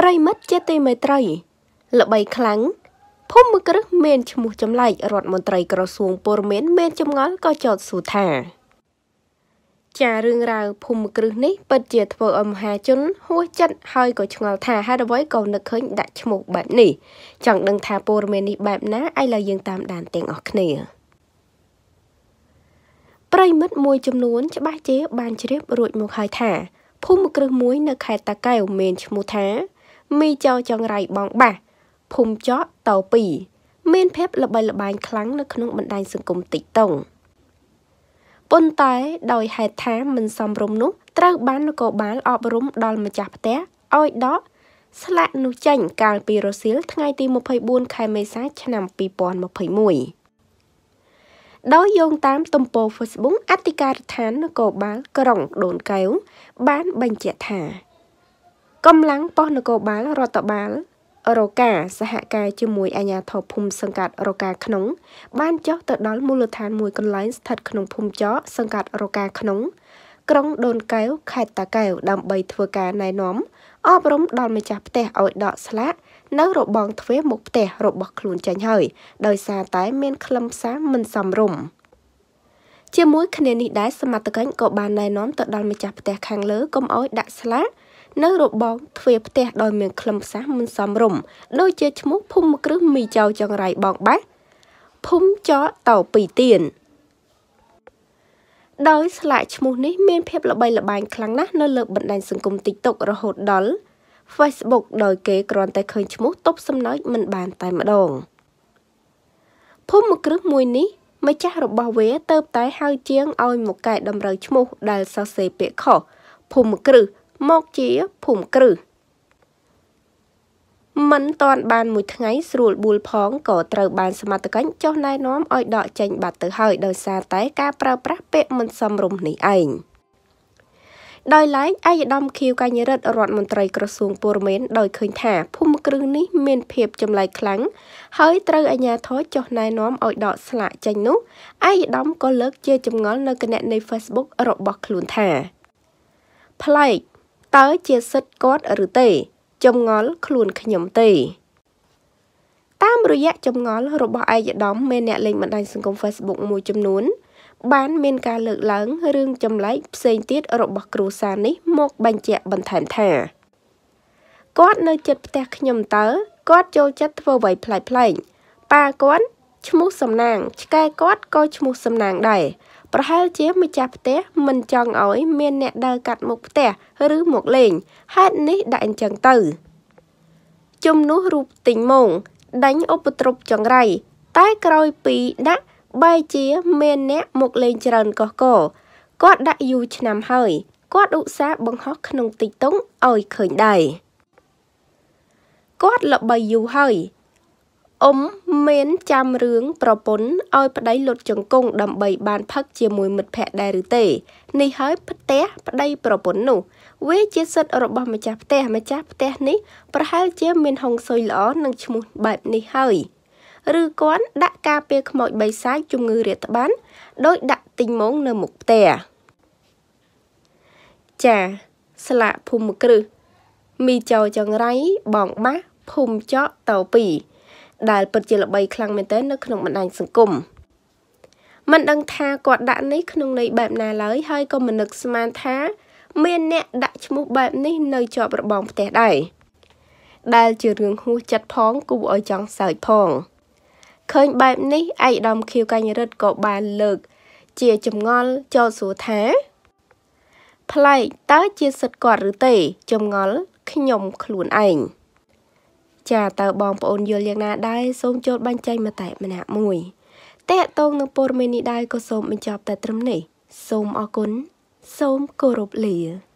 ប្រិមិត្តជាទីមេត្រីល្បី ខ្លាំងភូមិមួយគ្រឹះមានឈ្មោះចម្លែករដ្ឋមន្ត្រី ក្រសួងពលរដ្ឋមានចម្ងល់ក៏ចោទសួរថាចារឿងរ៉ាវភូមិគ្រឹះនេះពិតជាធ្វើឲ្យមហាជនហួសចិត្តហើយក៏ឆ្ងល់ថាហេតុអ្វីក៏នឹកឃើញដាក់ឈ្មោះបែបនេះចង់ដឹងថាពលរដ្ឋនេះបែបណាឥឡូវយើងតាមដានទាំងអស់គ្នាប្រិមិត្តមួយចំនួនច្បាស់ជាបានជ្រាបរួចមកហើយថាភូមិគ្រឹះមួយនៅខេត្តតាកែវមានឈ្មោះថាមីចោចងរៃបងបាសភូមិចោតោ2មានភាពល្បីល្បាញខ្លាំងនៅក្នុងបណ្ដាញសង្គម TikTok ប៉ុន្តែ ដោយហេតុថាមិនសមរម្យនោះត្រូវបាននគរបាលអប់រំដល់ម្ចាស់ផ្ទះឲ្យដកស្លាកនោះចេញ កាលពីរសៀលថ្ងៃទី24ខែមេសាឆ្នាំ2021ដោយយោងតាម ទំព័រ Facebook អធិការដ្ឋាននគរបាលក្រុង ដូនកែវបានបញ្ជាក់ថាកម្លាំងប៉ុស្តិ៍នគរបាលរដ្ឋបាល រកាសហការជាមួយអាជ្ញាធរភូមិសង្កាត់រកាក្នុង បានចុះទៅដល់មូលដ្ឋានមួយកន្លែងស្ថិតក្នុងភូមិចកសង្កាត់រកាក្នុងក្រុង ដូនកែវខេត្តតាកែវដើម្បីធ្វើការណែនាំអប់រំដល់ម្ចាស់ផ្ទះឲ្យដកស្លាកនៅរបងទ្វារមុខផ្ទះរបស់ខ្លួនចេញហើយដោយសារតែ មានខ្លឹមសារមិនសមរម្យជាមួយគ្នានេះដែរសមត្ថកិច្ចក៏បានណែនាំទៅដល់ម្ចាស់ផ្ទះខាងលើកុំឲ្យដាក់ស្លាកនៅរបបទ្វារផ្ទះដោយមានខ្លឹមសារមិនសមរម្យដូចជាឈ្មោះភូមិគ្រឹះមីចៅចង្រៃបងបាក់ភូមិចោតោពីទៀនដោយស្លាកឈ្មោះនេះមាន ភាពល្បីល្បាញខ្លាំងណាស់នៅលើបណ្ដាញសង្គម TikTok រហូតដល់ Facebook ដោយគេគ្រាន់តែឃើញឈ្មោះទប់សំណើចមិនបាន តែម្ដងភូមិគ្រឹះមួយនេះម្ចាស់របស់វាទៅតែហៅជាងឲ្យមកកែតម្រូវឈ្មោះដែលសរសេរពាក្យខុសភូមិគ្រឹះមកជាភូមិគ្រឹះមិនតាន់បានមួយថ្ងៃស្រួលបួលផងក៏ត្រូវបានសមត្ថកិច្ចចុះណែនាំឲ្យដកចេញបាត់ទៅហើយដោយសារតែការប្រើប្រាស់ពាក្យមិនសមរម្យនេះឯងដោយឡែកឯកឧត្តមខៀវកញ្ញរិទ្ធរដ្ឋមន្ត្រីក្រសួងពលរដ្ឋមានដោយឃើញថាភូមិគ្រឹះនេះមានភាពចម្លែកខ្លាំងហើយត្រូវអាជ្ញាធរចុះណែនាំឲ្យដកស្លាកចេញនោះឯកឧត្តមក៏លើកជាចម្ងល់នៅគណនី Facebook របស់ខ្លួនថាប្លែកតើជាសិទ្ធគាត់ឬទេចំងល់ខ្លួនខ្ញុំទេតាមរយៈចំងល់របស់ឯកឧត្តមមានអ្នកលេងបណ្ដាញសង្គម Facebook មួយចំនួនបានមានការលើកឡើងរឿងចម្លែកផ្សេងទៀតរបស់គ្រួសារនេះមកបញ្ជាក់បន្ថែមថាគាត់នៅចិត្តផ្ទះខ្ញុំតើគាត់ចូលចិត្តធ្វើអ្វីប្លែកៗប៉ាគាត់ឈ្មោះសំណាងឆ្កែគាត់ក៏ឈ្មោះសំណាងដែរប្រហែលជាម្ចាស់ផ្ទះមិនចង់ឲ្យមានអ្នកដើរកាត់មុខផ្ទះឬមកលេងហេតុនេះដាក់អញ្ចឹងទៅជំនួសរូបទិញមងដេញឧបទ្រពចង្រៃតែក្រោយពីដាក់បែជា មានអ្នកមកលេងច្រើនកោះកគាត់ដាក់យូរឆ្នាំហើយគាត់ឧស្សាហ៍បង្ហោះក្នុង TikTok ឲ្យឃើញដែរគាត់ល្បីយូរហើយអ៊ុំមានចាំរឿងប្រពន្ធឲ្យប្តីលុតជង្គង់ដើម្បីបានផឹកជាមួយមិត្តភ័ក្តិដែរឬទេនេះហើយ ផ្ទះប្តីប្រពន្ធនោះវាជាសិទ្ធិរបស់ម្ចាស់ផ្ទះម្ចាស់ផ្ទះនេះប្រហែលជាមានហុងស៊ុយល្អនឹងឈ្មោះបែបនេះហើយឬគាត់ដាក់ការពារខ្មោចបិសាចជំងឺរាតត្បានដោយដាក់ទីងមងនៅមុខផ្ទះចាស្លាកភូមិគ្រឹះមីចោចង្រៃបងបាសភូមិចកតោ2ដែលពិតជាល្បីខ្លាំងមែនទែននៅក្នុងបណ្ដាញសង្គមមិនដឹងថាគាត់ដាក់នេះក្នុងន័យបែបណាឡើយហើយក៏មិននឹកស្មានថា មានអ្នកដាក់ឈ្មោះបែបនេះ នៅជាប់របងផ្ទះដែរដែល ជារឿងហួសចិត្តផងគូឲ្យចង់សើចផងឃើញបែបនេះឯកឧត្តមខៀវកញ្ញរិទ្ធក៏បានលើក ជាចម្ងល់ចោទសួរថាប្លែកតើជាសិទ្ធិគាត់ឬទេចម្ងល់ខ្ញុំខ្លួនឯងចាតើបងប្អូនយល់យ៉ាងណាដែរសូមចូលបញ្ចេញមតិម្នាក់មួយតេតងនឹងព័ត៌មាននេះដែរក៏សូមបញ្ចប់តែត្រឹមនេះ សូមអរគុណសូមគោរពលា